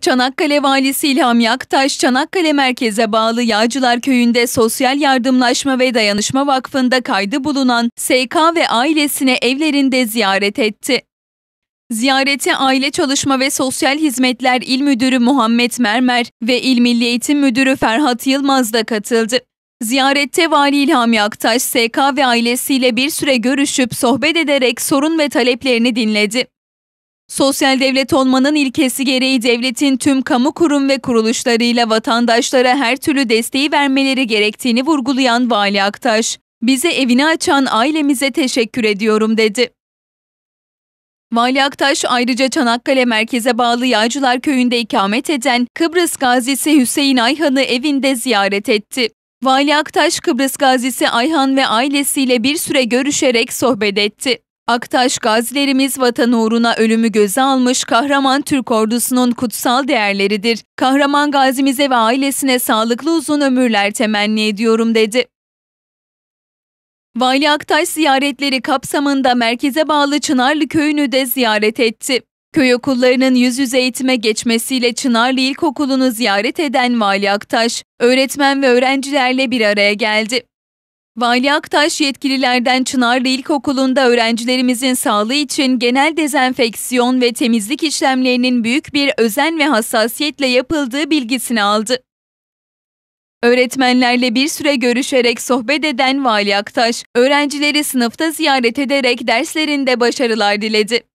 Çanakkale Valisi İlham Yaktaş, Çanakkale merkeze bağlı Yağcılar Köyü'nde Sosyal Yardımlaşma ve Dayanışma Vakfı'nda kaydı bulunan SK ve ailesine evlerinde ziyaret etti. Ziyareti Aile Çalışma ve Sosyal Hizmetler İl Müdürü Muhammed Mermer ve İl Milli Eğitim Müdürü Ferhat Yılmaz da katıldı. Ziyarette Vali İlham Yaktaş, SK ve ailesiyle bir süre görüşüp sohbet ederek sorun ve taleplerini dinledi. Sosyal devlet olmanın ilkesi gereği devletin tüm kamu kurum ve kuruluşlarıyla vatandaşlara her türlü desteği vermeleri gerektiğini vurgulayan Vali Aktaş, bize evini açan ailemize teşekkür ediyorum dedi. Vali Aktaş ayrıca Çanakkale merkeze bağlı Yağcılar Köyü'nde ikamet eden Kıbrıs gazisi Hüseyin Ayhan'ı evinde ziyaret etti. Vali Aktaş Kıbrıs gazisi Ayhan ve ailesiyle bir süre görüşerek sohbet etti. Aktaş gazilerimiz vatan uğruna ölümü göze almış kahraman Türk ordusunun kutsal değerleridir. Kahraman gazimize ve ailesine sağlıklı uzun ömürler temenni ediyorum dedi. Vali Aktaş ziyaretleri kapsamında merkeze bağlı Çınarlı Köyü'nü de ziyaret etti. Köy okullarının yüz yüze eğitime geçmesiyle Çınarlı İlkokulu'nu ziyaret eden Vali Aktaş, öğretmen ve öğrencilerle bir araya geldi. Vali Aktaş yetkililerden Çınarlı İlkokulu'nda öğrencilerimizin sağlığı için genel dezenfeksiyon ve temizlik işlemlerinin büyük bir özen ve hassasiyetle yapıldığı bilgisini aldı. Öğretmenlerle bir süre görüşerek sohbet eden Vali Aktaş, öğrencileri sınıfta ziyaret ederek derslerinde başarılar diledi.